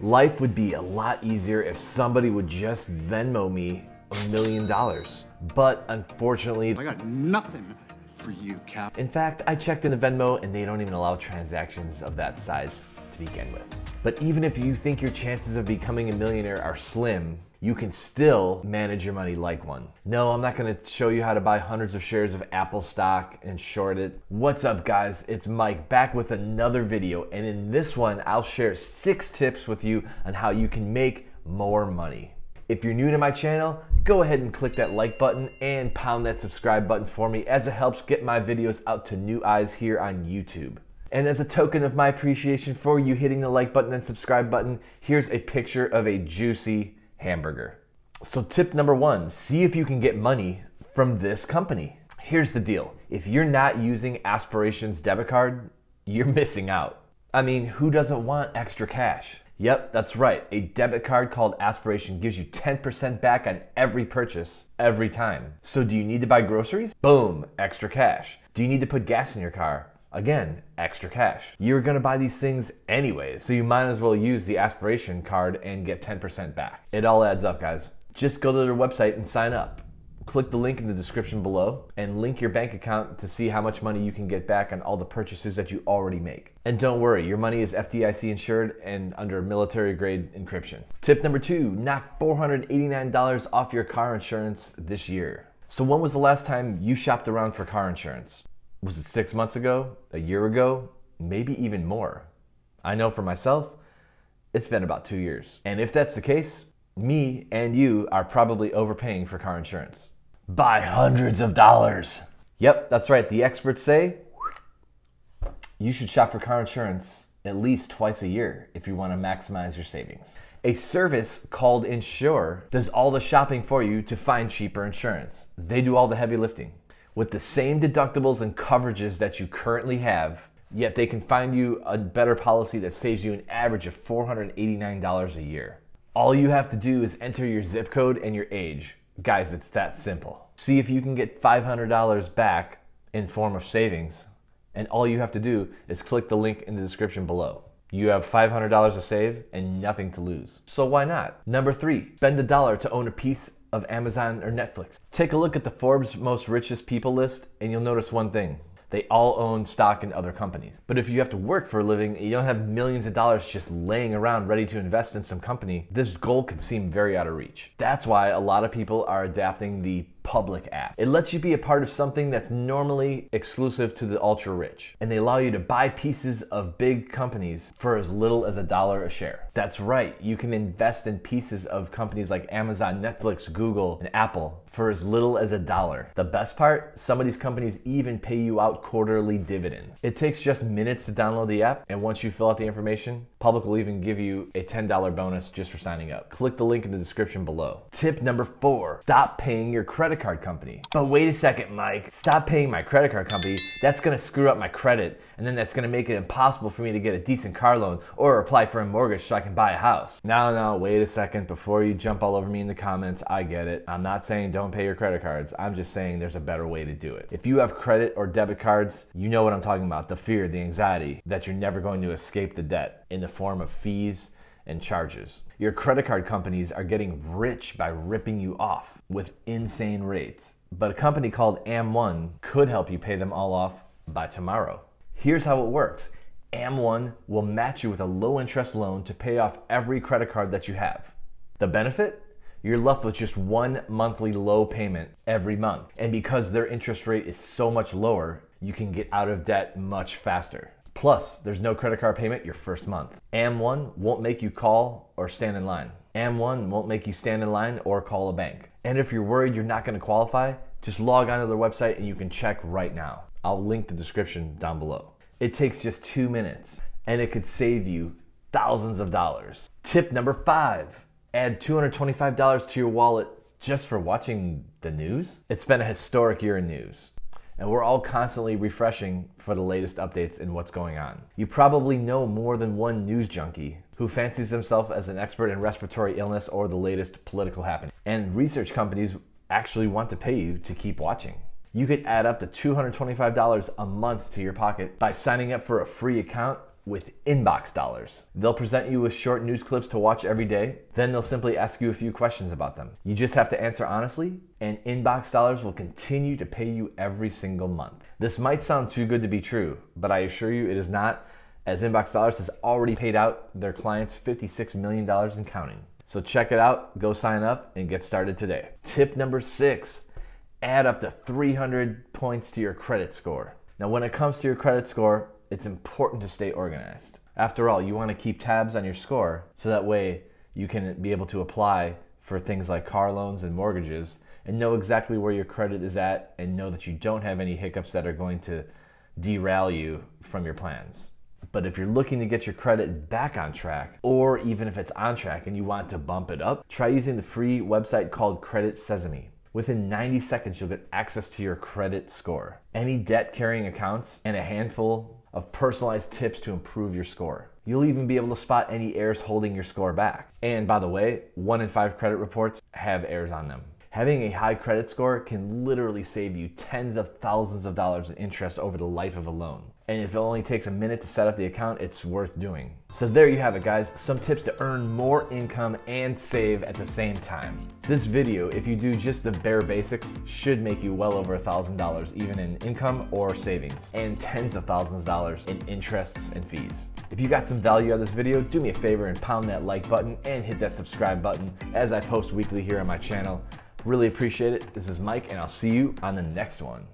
Life would be a lot easier if somebody would just Venmo me a million dollars. But unfortunately, I got nothing for you, Cap. In fact, I checked into Venmo and they don't even allow transactions of that size to begin with. But even if you think your chances of becoming a millionaire are slim, you can still manage your money like one. No, I'm not gonna show you how to buy hundreds of shares of Apple stock and short it. What's up, guys? It's Mike back with another video. And in this one, I'll share six tips with you on how you can make more money. If you're new to my channel, go ahead and click that like button and pound that subscribe button for me as it helps get my videos out to new eyes here on YouTube. And as a token of my appreciation for you hitting the like button and subscribe button, here's a picture of a juicy hamburger. So, tip number one see if you can get money from this company. Here's the deal if you're not using Aspirations debit card, you're missing out. I mean, who doesn't want extra cash? Yep, that's right. A debit card called Aspiration gives you 10% back on every purchase every time. So, do you need to buy groceries? Boom, extra cash. Do you need to put gas in your car? Again, extra cash. You're gonna buy these things anyways, so you might as well use the aspiration card and get 10% back. It all adds up, guys. Just go to their website and sign up. Click the link in the description below and link your bank account to see how much money you can get back on all the purchases that you already make. And don't worry, your money is FDIC insured and under military grade encryption. Tip number two knock $489 off your car insurance this year. So, when was the last time you shopped around for car insurance? was it six months ago, a year ago, maybe even more? I know for myself, it's been about two years. And if that's the case, me and you are probably overpaying for car insurance by hundreds of dollars. Yep, that's right. The experts say you should shop for car insurance at least twice a year if you want to maximize your savings. A service called Insure does all the shopping for you to find cheaper insurance. They do all the heavy lifting with the same deductibles and coverages that you currently have, yet they can find you a better policy that saves you an average of $489 a year. All you have to do is enter your zip code and your age. Guys, it's that simple. See if you can get $500 back in form of savings, and all you have to do is click the link in the description below. You have $500 to save and nothing to lose. So why not? Number three, spend a dollar to own a piece of Amazon or Netflix. Take a look at the Forbes most richest people list and you'll notice one thing. They all own stock in other companies. But if you have to work for a living, you don't have millions of dollars just laying around ready to invest in some company, this goal could seem very out of reach. That's why a lot of people are adapting the public app. It lets you be a part of something that's normally exclusive to the ultra rich, and they allow you to buy pieces of big companies for as little as a dollar a share. That's right, you can invest in pieces of companies like Amazon, Netflix, Google, and Apple for as little as a dollar. The best part, some of these companies even pay you out quarterly dividends. It takes just minutes to download the app, and once you fill out the information, Public will even give you a $10 bonus just for signing up. Click the link in the description below. Tip number four, stop paying your credit card company. But wait a second, Mike. Stop paying my credit card company. That's gonna screw up my credit, and then that's gonna make it impossible for me to get a decent car loan or apply for a mortgage so I can buy a house. No, no, wait a second. Before you jump all over me in the comments, I get it. I'm not saying don't pay your credit cards. I'm just saying there's a better way to do it. If you have credit or debit cards, you know what I'm talking about. The fear, the anxiety that you're never going to escape the debt. In the the form of fees and charges. Your credit card companies are getting rich by ripping you off with insane rates, but a company called AM1 could help you pay them all off by tomorrow. Here's how it works AM1 will match you with a low interest loan to pay off every credit card that you have. The benefit? You're left with just one monthly low payment every month. And because their interest rate is so much lower, you can get out of debt much faster. Plus, there's no credit card payment your first month. AM1 won't make you call or stand in line. AM1 won't make you stand in line or call a bank. And if you're worried you're not gonna qualify, just log onto their website and you can check right now. I'll link the description down below. It takes just two minutes and it could save you thousands of dollars. Tip number five add $225 to your wallet just for watching the news? It's been a historic year in news and we're all constantly refreshing for the latest updates in what's going on. You probably know more than one news junkie who fancies himself as an expert in respiratory illness or the latest political happening. And research companies actually want to pay you to keep watching. You could add up to $225 a month to your pocket by signing up for a free account with inbox dollars. They'll present you with short news clips to watch every day, then they'll simply ask you a few questions about them. You just have to answer honestly, and inbox dollars will continue to pay you every single month. This might sound too good to be true, but I assure you it is not, as Inbox Dollars has already paid out their clients $56 million and counting. So check it out, go sign up, and get started today. Tip number six add up to 300 points to your credit score. Now, when it comes to your credit score, it's important to stay organized. After all, you want to keep tabs on your score so that way you can be able to apply for things like car loans and mortgages and know exactly where your credit is at and know that you don't have any hiccups that are going to derail you from your plans. But if you're looking to get your credit back on track, or even if it's on track and you want to bump it up, try using the free website called Credit Sesame. Within 90 seconds, you'll get access to your credit score. Any debt carrying accounts and a handful of personalized tips to improve your score. You'll even be able to spot any errors holding your score back. And by the way, one in five credit reports have errors on them. Having a high credit score can literally save you tens of thousands of dollars in interest over the life of a loan and if it only takes a minute to set up the account, it's worth doing. So there you have it guys, some tips to earn more income and save at the same time. This video, if you do just the bare basics, should make you well over a $1,000 even in income or savings, and tens of thousands of dollars in interests and fees. If you got some value out of this video, do me a favor and pound that like button and hit that subscribe button as I post weekly here on my channel. Really appreciate it. This is Mike and I'll see you on the next one.